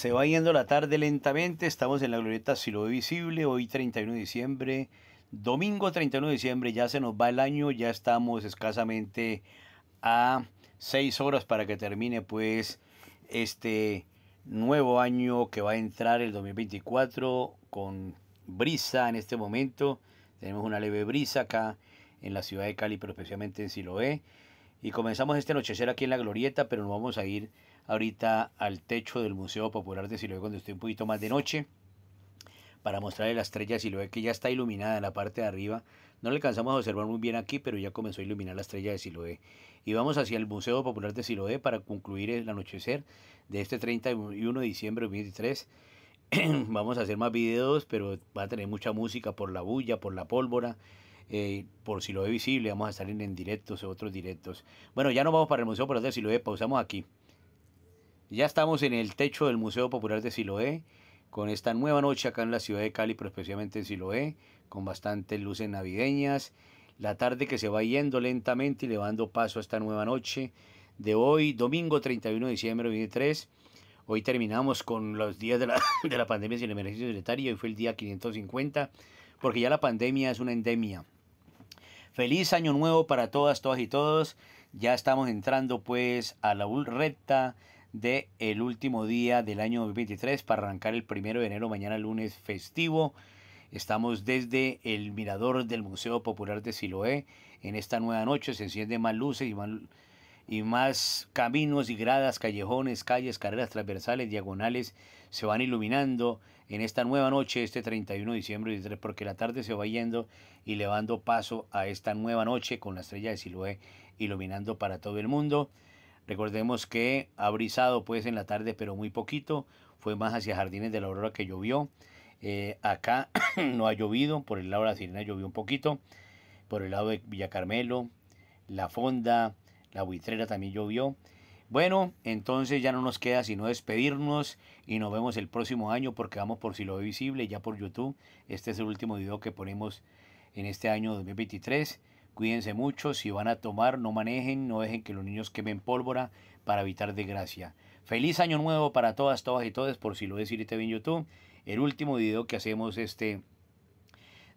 Se va yendo la tarde lentamente, estamos en la glorieta Silo Visible, hoy 31 de diciembre, domingo 31 de diciembre, ya se nos va el año, ya estamos escasamente a 6 horas para que termine pues este nuevo año que va a entrar el 2024 con brisa en este momento, tenemos una leve brisa acá en la ciudad de Cali, pero especialmente en Siloé. Y comenzamos este anochecer aquí en la Glorieta, pero nos vamos a ir ahorita al techo del Museo Popular de Siloé cuando esté un poquito más de noche para mostrarle la estrella de Siloé que ya está iluminada en la parte de arriba. No le alcanzamos a observar muy bien aquí, pero ya comenzó a iluminar la estrella de Siloé. Y vamos hacia el Museo Popular de Siloé para concluir el anochecer de este 31 de diciembre de 2023. vamos a hacer más videos, pero va a tener mucha música por la bulla, por la pólvora. Eh, por ve Visible, vamos a estar en, directos o otros directos. Bueno, ya no vamos para el Museo Popular de Siloé, pausamos aquí. Ya estamos en el techo del Museo Popular de Siloé, con esta nueva noche acá en la ciudad de Cali, pero especialmente en Siloé, con bastantes luces navideñas. La tarde que se va yendo lentamente y le dando paso a esta nueva noche de hoy, domingo 31 de diciembre 2023. Hoy terminamos con los días de la, de la pandemia sin emergencia sanitaria, hoy fue el día 550, porque ya la pandemia es una endemia. Feliz año nuevo para todas, todas y todos. Ya estamos entrando pues a la recta de el último día del año 2023 para arrancar el primero de enero, mañana lunes festivo. Estamos desde el mirador del Museo Popular de Siloé. En esta nueva noche se encienden más luces y más y más caminos y gradas, callejones, calles, carreras transversales, diagonales se van iluminando en esta nueva noche, este 31 de diciembre, porque la tarde se va yendo y le paso a esta nueva noche con la estrella de Siloé iluminando para todo el mundo. Recordemos que ha brisado pues en la tarde, pero muy poquito, fue más hacia Jardines de la Aurora que llovió. Eh, acá no ha llovido, por el lado de la Sirena llovió un poquito, por el lado de Villa Carmelo, La Fonda, la buitrera también llovió. Bueno, entonces ya no nos queda sino despedirnos y nos vemos el próximo año porque vamos por si lo ve visible ya por YouTube. Este es el último video que ponemos en este año 2023. Cuídense mucho, si van a tomar no manejen, no dejen que los niños quemen pólvora para evitar desgracia. Feliz año nuevo para todas, todas y todos por si lo ve bien en YouTube. El último video que hacemos este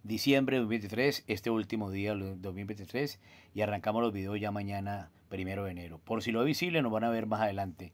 diciembre de 2023, este último día de 2023, y arrancamos los videos ya mañana, primero de enero. Por si lo es visible, nos van a ver más adelante.